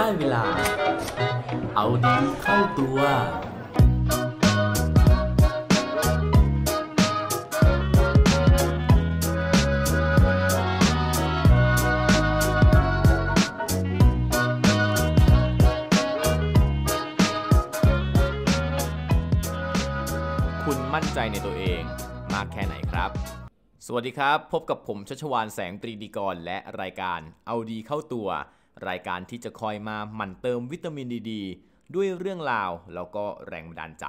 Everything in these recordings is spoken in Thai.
ได้เวลา เอาดีเข้าตัว คุณมั่นใจในตัวเอง มากแค่ไหนครับ สวัสดีครับ พบกับผมชัชวานแสงตรีดีกรและรายการเอาดีเข้าตัวรายการที่จะคอยมาหมั่นเติมวิตามินดีดด้วยเรื่องราวแล้วก็แรงบันดาลใจ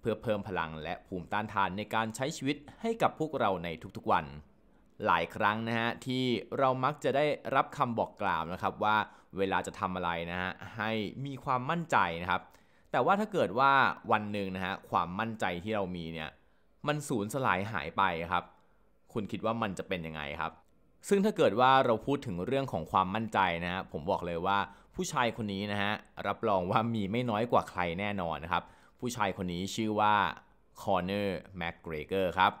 เพื่อเพิ่มพลังและภูมิต้านทานในการใช้ชีวิตให้กับพวกเราในทุกๆวัน หลายครั้งนะฮะที่เรามักจะได้รับคำบอกกล่าวนะครับว่าเวลาจะทำอะไรนะฮะให้มีความมั่นใจนะครับ แต่ว่าถ้าเกิดว่าวันหนึ่งนะฮะความมั่นใจที่เรามีเนี่ยมันสูญสลายหายไปครับ คุณคิดว่ามันจะเป็นยังไงครับซึ่งถ้าเกิดว่าเราพูดถึงเรื่องของความมั่นใจนะฮะผมบอกเลยว่าผู้ชายคนนี้นะฮะรับรองว่ามีไม่น้อยกว่าใครแน่นอนนะครับ ผู้ชายคนนี้ชื่อว่าคอนเนอร์แม็กเกรเกอร์ครับ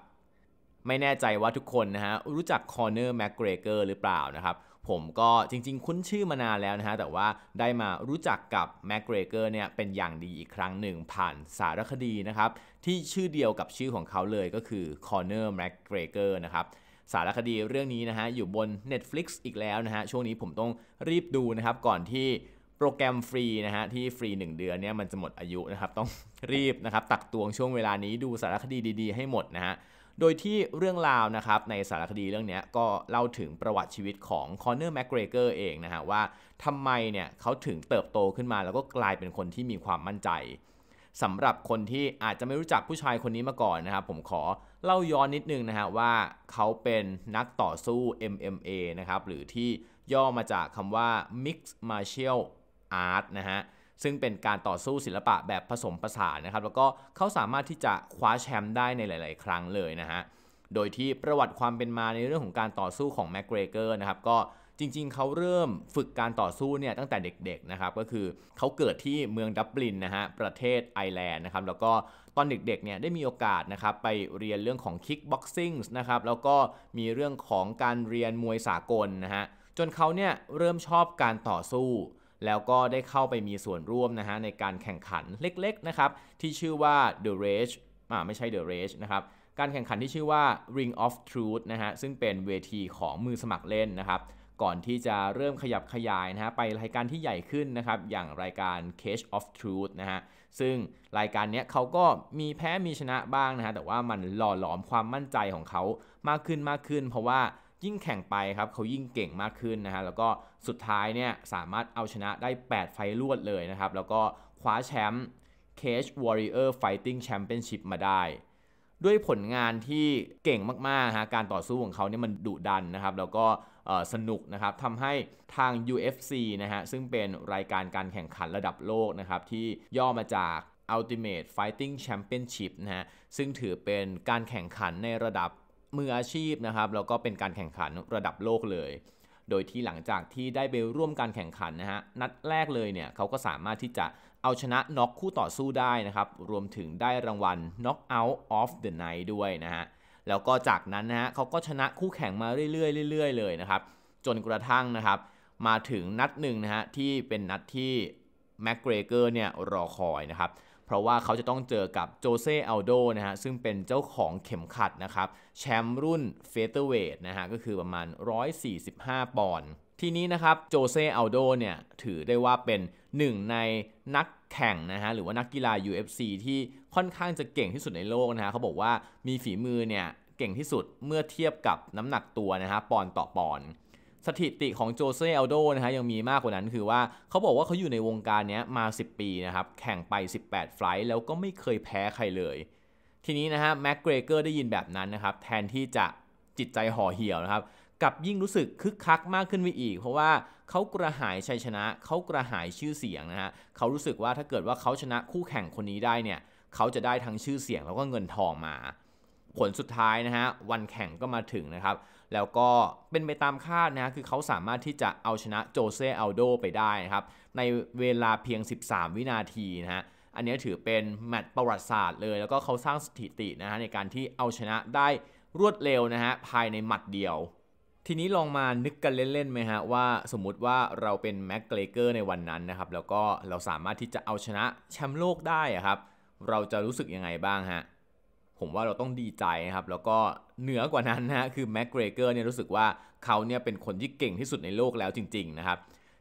ไม่แน่ใจว่าทุกคนนะฮะรู้จักคอนเนอร์แม็กเกรเกอร์หรือเปล่านะครับ ผมก็จริงๆคุ้นชื่อมานานแล้วนะฮะแต่ว่าได้มารู้จักกับแม็กเกรเกอร์เนี่ยเป็นอย่างดีอีกครั้งหนึ่ง ผ่านสารคดีนะครับ ที่ชื่อเดียวกับชื่อของเขาเลยก็คือคอนเนอร์แม็กเกรเกอร์นะครับสารคดีเรื่องนี้นะฮะอยู่บน Netflix อีกแล้วนะฮะช่วงนี้ผมต้องรีบดูนะครับก่อนที่โปรแกรมฟรีนะฮะที่ฟรี 1 เดือนเนี่ยมันจะหมดอายุนะครับต้องรีบนะครับตักตวงช่วงเวลานี้ดูสารคดีดีๆให้หมดนะฮะโดยที่เรื่องราวนะครับในสารคดีเรื่องนี้ก็เล่าถึงประวัติชีวิตของคอนเนอร์แมกเกรเกอร์เองนะฮะว่าทำไมเนี่ยเขาถึงเติบโตขึ้นมาแล้วก็กลายเป็นคนที่มีความมั่นใจสำหรับคนที่อาจจะไม่รู้จักผู้ชายคนนี้มาก่อนนะครับผมขอเล่าย้อนนิดนึงนะฮะว่าเขาเป็นนักต่อสู้ MMA นะครับหรือที่ย่อมาจากคำว่า Mixed Martial Art นะฮะซึ่งเป็นการต่อสู้ศิลปะแบบผสมผสานนะครับแล้วก็เขาสามารถที่จะคว้าแชมป์ได้ในหลายๆครั้งเลยนะฮะโดยที่ประวัติความเป็นมาในเรื่องของการต่อสู้ของแม็กเกรเกอร์นะครับก็จริงๆ เขาเริ่มฝึกการต่อสู้เนี่ยตั้งแต่เด็กๆ นะครับ ก็คือเขาเกิดที่เมืองดับลินนะฮะ ประเทศไอร์แลนด์นะครับ แล้วก็ตอนเด็กๆ เนี่ยได้มีโอกาสนะครับไปเรียนเรื่องของคิกบ็อกซิ่งนะครับ แล้วก็มีเรื่องของการเรียนมวยสากลนะฮะ จนเขาเนี่ยเริ่มชอบการต่อสู้ แล้วก็ได้เข้าไปมีส่วนร่วมนะฮะในการแข่งขันเล็กๆ นะครับที่ชื่อว่า The Rage อ่าไม่ใช่ The Rage นะครับ การแข่งขันที่ชื่อว่า Ring of Truth นะฮะ ซึ่งเป็นเวทีของมือสมัครเล่นนะครับก่อนที่จะเริ่มขยับขยายนะฮะไปรายการที่ใหญ่ขึ้นนะครับอย่างรายการ Cage of Truth นะฮะซึ่งรายการเนี้ยเขาก็มีแพ้มีชนะบ้างนะฮะแต่ว่ามันหล่อหลอมความมั่นใจของเขามากขึ้นมากขึ้น เพราะว่ายิ่งแข่งไปครับเขายิ่งเก่งมากขึ้นนะฮะแล้วก็สุดท้ายเนี่ยสามารถเอาชนะได้ 8 ไฟรวดเลยนะครับแล้วก็คว้าแชมป์ Cage Warrior Fighting Championship มาได้ด้วยผลงานที่เก่งมากๆ ฮะ การต่อสู้ของเขาเนี่ยมันดุดันนะครับ แล้วก็สนุกนะครับทำให้ทาง UFC นะฮะ ซึ่งเป็นรายการการแข่งขันระดับโลกนะครับ ที่ย่อมาจาก Ultimate Fighting Championship นะฮะ ซึ่งถือเป็นการแข่งขันในระดับมืออาชีพนะครับ แล้วก็เป็นการแข่งขันระดับโลกเลยโดยที่หลังจากที่ได้ไปร่วมการแข่งขันนะฮะนัดแรกเลยเนี่ยเขาก็สามารถที่จะเอาชนะน็อกคู่ต่อสู้ได้นะครับ รวมถึงได้รางวัล Knockout of the Night ด้วยนะฮะ แล้วก็จากนั้นนะฮะเขาก็ชนะคู่แข่งมาเรื่อยๆเรื่อยๆเลยนะครับ จนกระทั่งนะครับ มาถึงนัดหนึ่งนะฮะที่เป็นนัดที่แม็กเกรเกอร์เนี่ยรอคอยนะครับเพราะว่าเขาจะต้องเจอกับโจเซ่อัลโดนะฮะ ซึ่งเป็นเจ้าของเข็มขัดนะครับแชมป์รุ่นเฟเธอร์เวทนะฮะ ก็คือประมาณ 145 ปอนด์ทีนี้นะครับโจเซ่อัลโดเนี่ยถือได้ว่าเป็นหนึ่งในนักแข่งนะฮะหรือว่านักกีฬา UFC ที่ค่อนข้างจะเก่งที่สุดในโลกนะฮะเขาบอกว่ามีฝีมือเนี่ยเก่งที่สุดเมื่อเทียบกับน้ำหนักตัวนะฮะปอนต่อปอนสถิติของโจเซ่เอลโดนะฮะยังมีมากกว่านั้นคือว่าเขาบอกว่าเขาอยู่ในวงการนี้มา 10 ปีนะครับแข่งไป 18 ไฟล์แล้วก็ไม่เคยแพ้ใครเลย ทีนี้นะฮะแม็กเกรเกอร์ได้ยินแบบนั้นนะครับแทนที่จะจิตใจห่อเหี่ยวนะครับกับยิ่งรู้สึกคึกคักมากขึ้นไปอีก เพราะว่าเขากระหายชัยชนะเขากระหายชื่อเสียงนะฮะเขารู้สึกว่าถ้าเกิดว่าเขาชนะคู่แข่งคนนี้ได้เนี่ย เขาจะได้ทั้งชื่อเสียงแล้วก็เงินทองมา ผลสุดท้ายนะฮะวันแข่งก็มาถึงนะครับแล้วก็เป็นไปตามคาดนะคือเขาสามารถที่จะเอาชนะโจเซอัลโดไปได้นะครับ ในเวลาเพียง 13 วินาทีนะฮะ อันนี้ถือเป็นแมตช์ประวัติศาสตร์เลย แล้วก็เขาสร้างสถิตินะฮะในการที่เอาชนะได้รวดเร็วนะฮะ ภายในหมัดเดียว ทีนี้ลองมานึกกันเล่นๆไหมฮะ ว่าสมมุติว่าเราเป็นแม็กเกรเกอร์ในวันนั้นนะครับ แล้วก็เราสามารถที่จะเอาชนะแชมป์โลกได้ครับ เราจะรู้สึกยังไงบ้างฮะผมว่าเราต้องดีใจนะครับแล้วก็เหนือกว่านั้นนะคือแม็กเกรเกอร์เนี่ยรู้สึกว่าเขาเนี่ย เป็นคนที่เก่งที่สุดในโลกแล้วจริง ๆ นะครับ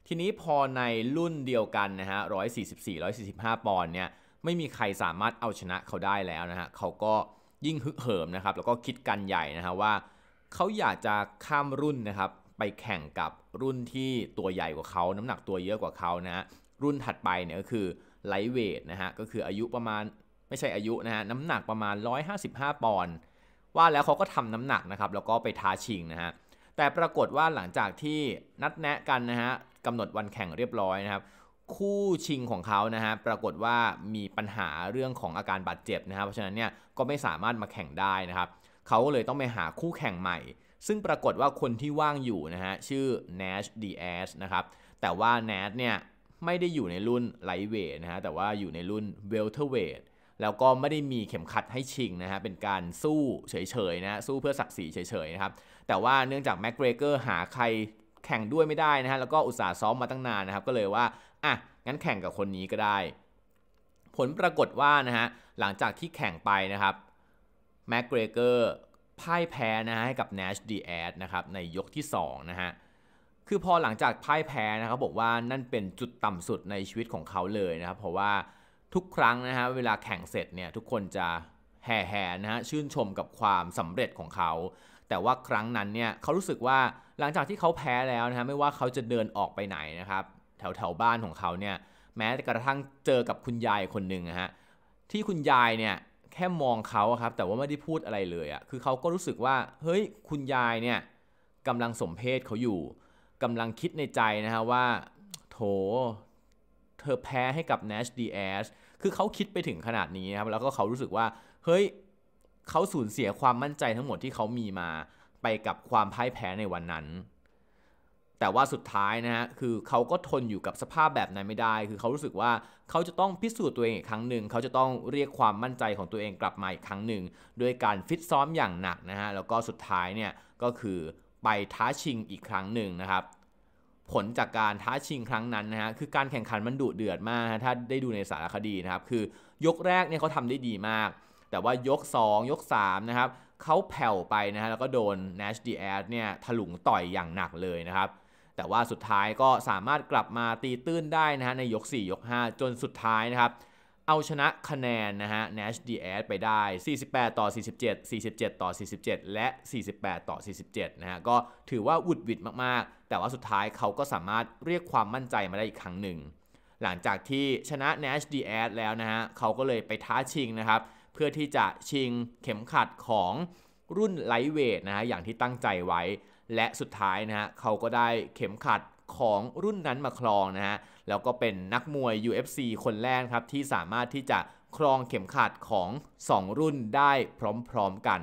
ทีนี้พอในรุ่นเดียวกันนะฮะ144 145 ปอนด์เนี่ย ไม่มีใครสามารถเอาชนะเขาได้แล้วนะฮะเขาก็ยิ่งฮึกเหิมนะครับ แล้วก็คิดกันใหญ่นะฮะว่าเขาอยากจะข้ามรุ่น นะครับ ไปแข่งกับรุ่นที่ตัวใหญ่กว่าเขาน้ำหนักตัวเยอะกว่าเขานะฮะรุ่นถัดไปเนี่ยก็คือไลท์เวทนะฮะก็คืออายุประมาณไม่ใช่อายุนะฮะน้ำหนักประมาณ155 ปอนด์ว่าแล้วเขาก็ทำน้ำหนักนะครับแล้วก็ไปท้าชิงนะฮะแต่ปรากฏว่าหลังจากที่นัดแนะกันนะฮะกำหนดวันแข่งเรียบร้อยนะครับคู่ชิงของเขานะฮะปรากฏว่ามีปัญหาเรื่องของอาการบาดเจ็บนะฮะเพราะฉะนั้นเนี่ยก็ไม่สามารถมาแข่งได้นะครับเขาเลยต้องไปหาคู่แข่งใหม่ ซึ่งปรากฏว่าคนที่ว่างอยู่นะฮะชื่อ Nash d i a นะครับแต่ว่า Nash เนี่ยไม่ได้อยู่ในรุ่นไลท์เวทนะฮะแต่ว่าอยู่ในรุ่นเวลเทอร์เวทแล้วก็ไม่ได้มีเข็มขัดให้ชิงนะฮะ เป็นการสู้เฉยๆนะสู้เพื่อศักดิ์ศรีเฉยๆนะครับ แต่ว่าเนื่องจากแม็กเกรเกอร์หาใครแข่งด้วยไม่ได้นะฮะ แล้วก็อุตส่าห์ซ้อมมาตั้งนานนะครับ ก็เลยว่า อ่ะ งั้นแข่งกับคนนี้ก็ได้ ผลปรากฏว่านะฮะ หลังจากที่แข่งไปนะครับ แม็กเกรเกอร์พ่ายแพ้นะฮะให้กับ Nash Diaz นะครับ ในยกที่2นะฮะ คือพอหลังจากพ่ายแพ้นะครับ บอกว่านั่นเป็นจุดต่ำสุดในชีวิตของเขาเลยนะครับ เพราะว่าทุกครั้งนะฮะเวลาแข่งเสร็จเนี่ยทุกคนจะแห่แห่นะฮะชื่นชมกับความสำเร็จของเขา แต่ว่าครั้งนั้นเนี่ยเขารู้สึกว่าหลังจากที่เขาแพ้แล้วนะฮะไม่ว่าเขาจะเดินออกไปไหนนะครับแถวแถวบ้านของเขาเนี่ยแม้กระทั่งเจอกับคุณยายคนหนึ่งนะฮะที่คุณยายเนี่ยแค่มองเขาครับแต่ว่าไม่ได้พูดอะไรเลยอะ่ะคือเขาก็รู้สึกว่าเฮ้ยคุณยายเนี่ยกำลังสมเพศเขาอยู่กำลังคิดในใจนะฮะว่าโถเธอแพ้ให้กับ Nash DS คือเขาคิดไปถึงขนาดนี้ครับ แล้วก็เขารู้สึกว่า เฮ้ยเขาสูญเสียความมั่นใจทั้งหมดที่เขามีมาไปกับความพ่ายแพ้ในวันนั้น แต่ว่าสุดท้ายนะฮะคือเขาก็ทนอยู่กับสภาพแบบนั้นไม่ได้ คือเขารู้สึกว่าเขาจะต้องพิสูจน์ตัวเองอีกครั้งหนึ่งเขาจะต้องเรียกความมั่นใจของตัวเองกลับมาอีกครั้งหนึ่งด้วยการฟิตซ้อมอย่างหนักนะฮะแล้วก็สุดท้ายเนี่ยก็คือไปท้าชิงอีกครั้งหนึ่งนะครับผลจากการท้าชิงครั้งนั้นนะฮะคือการแข่งขันมันดุเดือดมาก ถ้าได้ดูในสารคดีนะครับคือยกแรกเนี่ยเขาทำได้ดีมาก แต่ว่ายก 2 ยก3นะครับเขาแผ่วไปนะฮะแล้วก็โดน Nash Diaz เนี่ยถลุงต่อยอย่างหนักเลยนะครับ แต่ว่าสุดท้ายก็สามารถกลับมาตีตื้นได้นะฮะในยก 4 ยก 5 จนสุดท้ายนะครับเอาชนะคะแนนนะฮะ Nash Diaz ไปได้ 48 ต่อ 47 47 ต่อ 47 และ 48 ต่อ 47 นะฮะ ก็ถือว่าวุดวิดมากๆ แต่ว่าสุดท้ายเขาก็สามารถเรียกความมั่นใจมาได้อีกครั้งหนึ่ง หลังจากที่ชนะ Nash Diaz แล้วนะฮะ เขาก็เลยไปท้าชิงนะครับ เพื่อที่จะชิงเข็มขัดของรุ่นไลท์เวทนะฮะอย่างที่ตั้งใจไว้และสุดท้ายนะฮะเขาก็ได้เข็มขัดของรุ่นนั้นมาครองนะฮะแล้วก็เป็นนักมวย UFC คนแรกครับที่สามารถที่จะครองเข็มขัดของ 2 รุ่นได้พร้อมๆกัน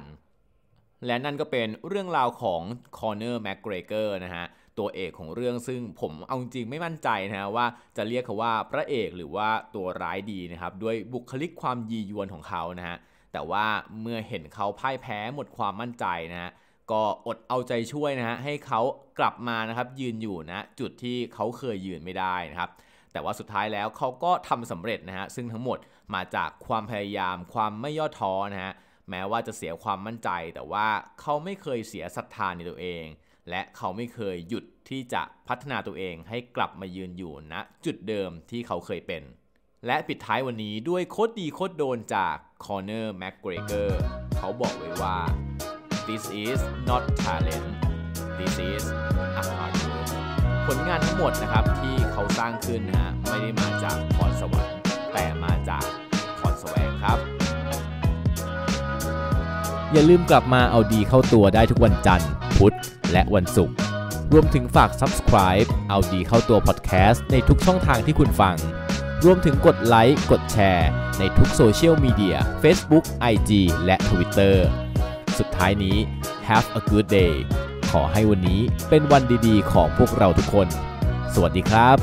และนั่นก็เป็นเรื่องราวของคอนเนอร์แมกเกรเกอร์นะฮะตัวเอกของเรื่องซึ่งผมเอาจริงไม่มั่นใจนะฮะว่าจะเรียกเขาว่าพระเอกหรือว่าตัวร้ายดีนะครับด้วยบุคลิกความยียวนของเขานะฮะแต่ว่าเมื่อเห็นเขาพ่ายแพ้หมดความมั่นใจนะฮะก็อดเอาใจช่วยนะฮะให้เขากลับมานะครับยืนอยู่นะ จุดที่เขาเคยยืนไม่ได้นะครับ แต่ว่าสุดท้ายแล้วเขาก็ทำสำเร็จนะฮะซึ่งทั้งหมดมาจากความพยายามความไม่ย่อท้อนะฮะแม้ว่าจะเสียความมั่นใจ แต่ว่าเขาไม่เคยเสียศรัทธานในตัวเอง และเขาไม่เคยหยุดที่จะพัฒนาตัวเอง ให้กลับมายืนอยู่ณนะจุดเดิมที่เขาเคยเป็น และปิดท้ายวันนี้ด้วยโคตรดีโคตรโดนจากคอร์เนอร์แม็กเกรเกอร์เขาบอกไว้ว่า This is not talent This is a hard work ผลงานทั้งหมดนะครับที่เขาสร้างขึ้นนะฮะไม่ได้มาจากพรสวรรค์แต่มาจากพรสวงครับ อย่าลืมกลับมาเอาดีเข้าตัวได้ทุกวันจันทร์ พุธ และวันศุกร์รวมถึงฝาก subscribe เอาดีเข้าตัว podcast ในทุกช่องทางที่คุณฟัง รวมถึงกดไลค์กดแชร์ ในทุกโซเชียลมีเดีย Facebook IG และ Twitter ุดท้ายนี้ Have a good day ขอให้วันนี้เป็นวันดีๆของพวกเราทุกคน สวัสดีครับ